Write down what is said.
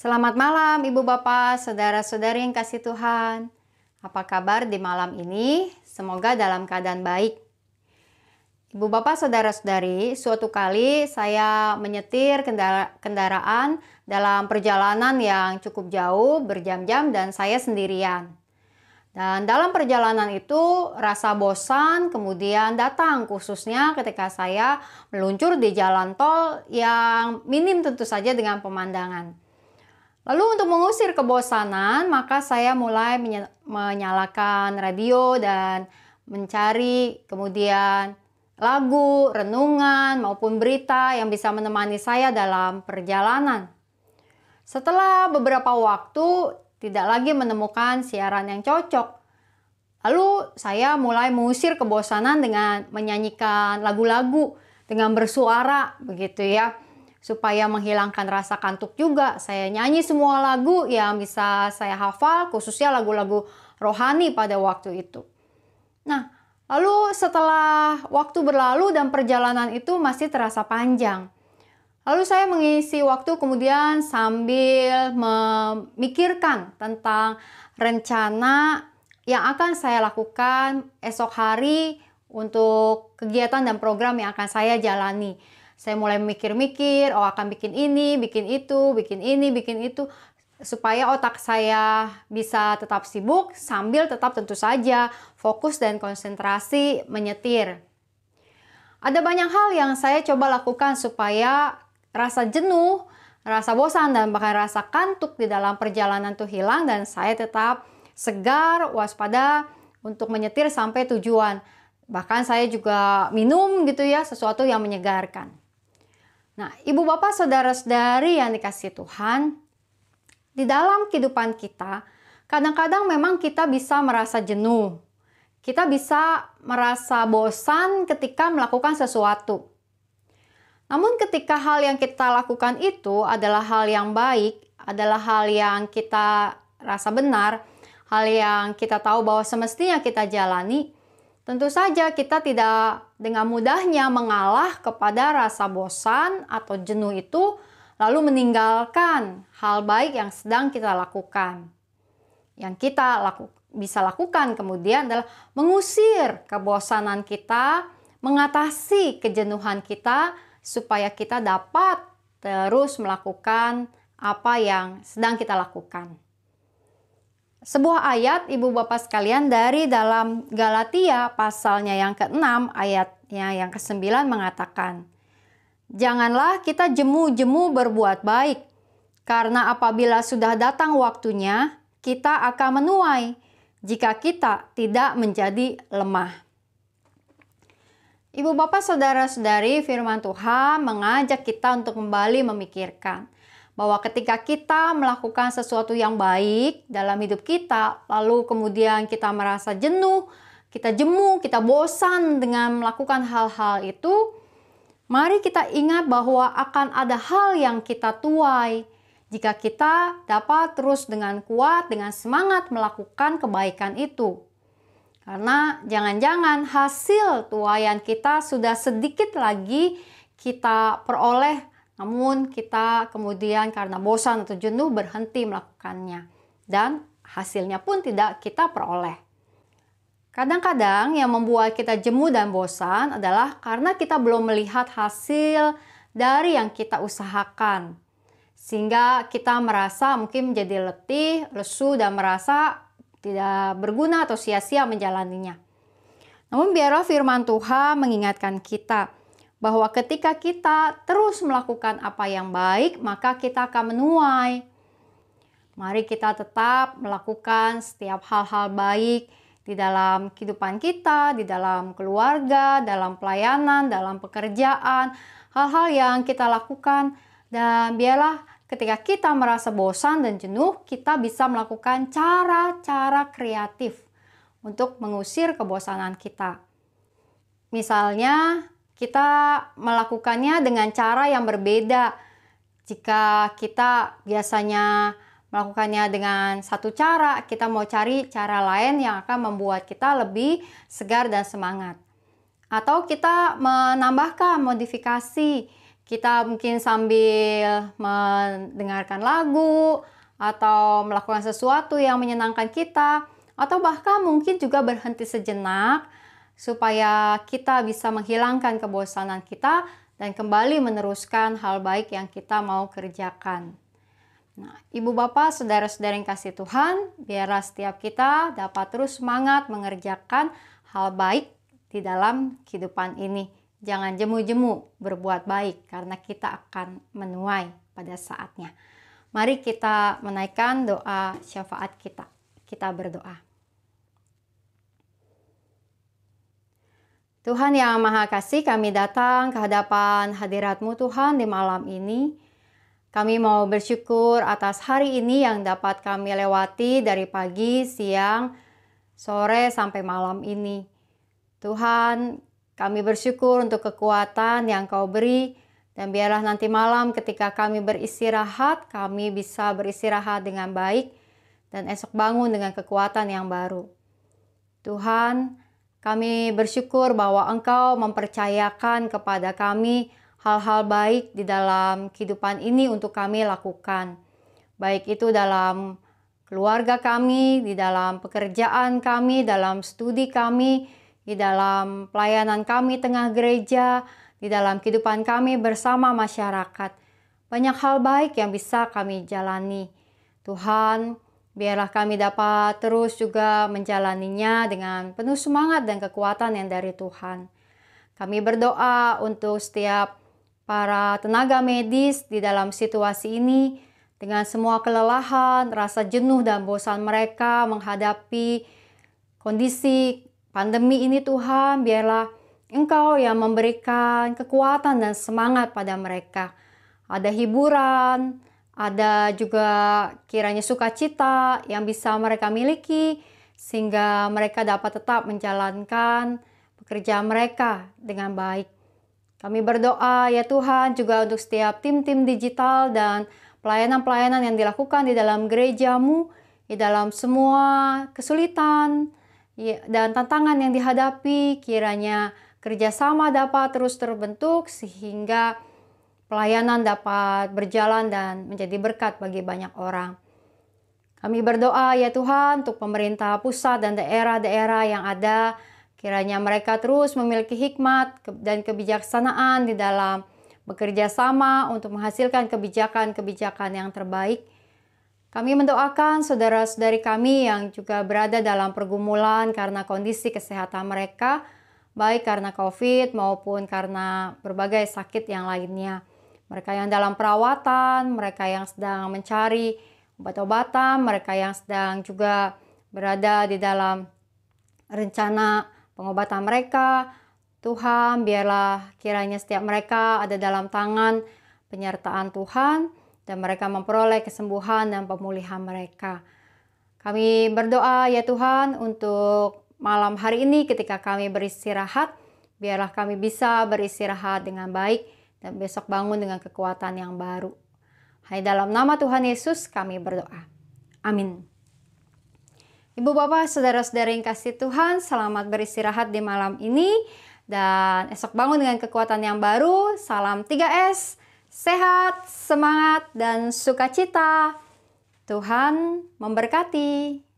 Selamat malam Ibu Bapak, Saudara-saudari yang kasih Tuhan. Apa kabar di malam ini? Semoga dalam keadaan baik. Ibu Bapak, Saudara-saudari, suatu kali saya menyetir kendaraan dalam perjalanan yang cukup jauh, berjam-jam, dan saya sendirian. Dan dalam perjalanan itu rasa bosan kemudian datang khususnya ketika saya meluncur di jalan tol yang minim tentu saja dengan pemandangan. Lalu untuk mengusir kebosanan, maka saya mulai menyalakan radio dan mencari kemudian lagu, renungan, maupun berita yang bisa menemani saya dalam perjalanan. Setelah beberapa waktu, tidak lagi menemukan siaran yang cocok. Lalu saya mulai mengusir kebosanan dengan menyanyikan lagu-lagu dengan bersuara begitu ya supaya menghilangkan rasa kantuk juga saya nyanyi semua lagu yang bisa saya hafal khususnya lagu-lagu rohani pada waktu itu. Nah, lalu setelah waktu berlalu dan perjalanan itu masih terasa panjang. Lalu saya mengisi waktu kemudian sambil memikirkan tentang rencana yang akan saya lakukan esok hari untuk kegiatan dan program yang akan saya jalani saya mulai mikir-mikir, oh akan bikin ini, bikin itu, bikin ini, bikin itu, supaya otak saya bisa tetap sibuk sambil tetap tentu saja fokus dan konsentrasi menyetir. Ada banyak hal yang saya coba lakukan supaya rasa jenuh, rasa bosan, dan bahkan rasa kantuk di dalam perjalanan tuh hilang dan saya tetap segar, waspada untuk menyetir sampai tujuan. Bahkan saya juga minum gitu ya, sesuatu yang menyegarkan. Nah, ibu bapak saudara-saudari yang dikasih Tuhan, di dalam kehidupan kita, kadang-kadang memang kita bisa merasa jenuh. Kita bisa merasa bosan ketika melakukan sesuatu. Namun ketika hal yang kita lakukan itu adalah hal yang baik, adalah hal yang kita rasa benar, hal yang kita tahu bahwa semestinya kita jalani, Tentu saja kita tidak dengan mudahnya mengalah kepada rasa bosan atau jenuh itu lalu meninggalkan hal baik yang sedang kita lakukan. Yang kita laku, bisa lakukan kemudian adalah mengusir kebosanan kita, mengatasi kejenuhan kita supaya kita dapat terus melakukan apa yang sedang kita lakukan sebuah ayat Ibu Bapak sekalian dari dalam Galatia pasalnya yang ke-6 ayatnya yang ke-9 mengatakan Janganlah kita jemu-jemu berbuat baik karena apabila sudah datang waktunya kita akan menuai jika kita tidak menjadi lemah. Ibu bapak saudara-saudari firman Tuhan mengajak kita untuk kembali memikirkan bahwa ketika kita melakukan sesuatu yang baik dalam hidup kita, lalu kemudian kita merasa jenuh, kita jemu, kita bosan dengan melakukan hal-hal itu, mari kita ingat bahwa akan ada hal yang kita tuai. Jika kita dapat terus dengan kuat, dengan semangat melakukan kebaikan itu, karena jangan-jangan hasil tuayan kita sudah sedikit lagi kita peroleh namun kita kemudian karena bosan atau jenuh berhenti melakukannya dan hasilnya pun tidak kita peroleh. Kadang-kadang yang membuat kita jemu dan bosan adalah karena kita belum melihat hasil dari yang kita usahakan. Sehingga kita merasa mungkin menjadi letih, lesu, dan merasa tidak berguna atau sia-sia menjalaninya. Namun biarlah firman Tuhan mengingatkan kita bahwa ketika kita terus melakukan apa yang baik, maka kita akan menuai. Mari kita tetap melakukan setiap hal-hal baik di dalam kehidupan kita, di dalam keluarga, dalam pelayanan, dalam pekerjaan, hal-hal yang kita lakukan, dan biarlah ketika kita merasa bosan dan jenuh, kita bisa melakukan cara-cara kreatif untuk mengusir kebosanan kita. Misalnya, kita melakukannya dengan cara yang berbeda. Jika kita biasanya melakukannya dengan satu cara, kita mau cari cara lain yang akan membuat kita lebih segar dan semangat. Atau kita menambahkan modifikasi, kita mungkin sambil mendengarkan lagu atau melakukan sesuatu yang menyenangkan kita, atau bahkan mungkin juga berhenti sejenak supaya kita bisa menghilangkan kebosanan kita dan kembali meneruskan hal baik yang kita mau kerjakan. Nah, Ibu Bapak, saudara-saudara yang kasih Tuhan, biarlah setiap kita dapat terus semangat mengerjakan hal baik di dalam kehidupan ini. Jangan jemu-jemu berbuat baik karena kita akan menuai pada saatnya. Mari kita menaikkan doa syafaat kita. Kita berdoa. Tuhan yang Maha Kasih, kami datang ke hadapan hadiratmu Tuhan di malam ini. Kami mau bersyukur atas hari ini yang dapat kami lewati dari pagi, siang, sore, sampai malam ini. Tuhan, kami bersyukur untuk kekuatan yang kau beri, dan biarlah nanti malam ketika kami beristirahat, kami bisa beristirahat dengan baik, dan esok bangun dengan kekuatan yang baru. Tuhan, kami bersyukur bahwa Engkau mempercayakan kepada kami hal-hal baik di dalam kehidupan ini untuk kami lakukan. Baik itu dalam keluarga kami, di dalam pekerjaan kami, dalam studi kami, di dalam pelayanan kami tengah gereja, di dalam kehidupan kami bersama masyarakat. Banyak hal baik yang bisa kami jalani. Tuhan, Biarlah kami dapat terus juga menjalaninya dengan penuh semangat dan kekuatan yang dari Tuhan. Kami berdoa untuk setiap para tenaga medis di dalam situasi ini dengan semua kelelahan, rasa jenuh dan bosan mereka menghadapi kondisi pandemi ini Tuhan, biarlah Engkau yang memberikan kekuatan dan semangat pada mereka. Ada hiburan, ada juga kiranya sukacita yang bisa mereka miliki sehingga mereka dapat tetap menjalankan pekerjaan mereka dengan baik. Kami berdoa ya Tuhan juga untuk setiap tim-tim digital dan pelayanan-pelayanan yang dilakukan di dalam gerejamu, di dalam semua kesulitan ya, dan tantangan yang dihadapi, kiranya kerjasama dapat terus terbentuk sehingga pelayanan dapat berjalan dan menjadi berkat bagi banyak orang. Kami berdoa ya Tuhan untuk pemerintah pusat dan daerah-daerah yang ada, kiranya mereka terus memiliki hikmat dan kebijaksanaan di dalam bekerja sama untuk menghasilkan kebijakan-kebijakan yang terbaik. Kami mendoakan saudara-saudari kami yang juga berada dalam pergumulan karena kondisi kesehatan mereka, baik karena COVID maupun karena berbagai sakit yang lainnya mereka yang dalam perawatan, mereka yang sedang mencari obat-obatan, mereka yang sedang juga berada di dalam rencana pengobatan mereka. Tuhan, biarlah kiranya setiap mereka ada dalam tangan penyertaan Tuhan dan mereka memperoleh kesembuhan dan pemulihan mereka. Kami berdoa ya Tuhan untuk malam hari ini ketika kami beristirahat, biarlah kami bisa beristirahat dengan baik dan besok bangun dengan kekuatan yang baru. Hai dalam nama Tuhan Yesus kami berdoa. Amin. Ibu bapak, saudara saudara yang kasih Tuhan, selamat beristirahat di malam ini. Dan esok bangun dengan kekuatan yang baru. Salam 3S, sehat, semangat, dan sukacita. Tuhan memberkati.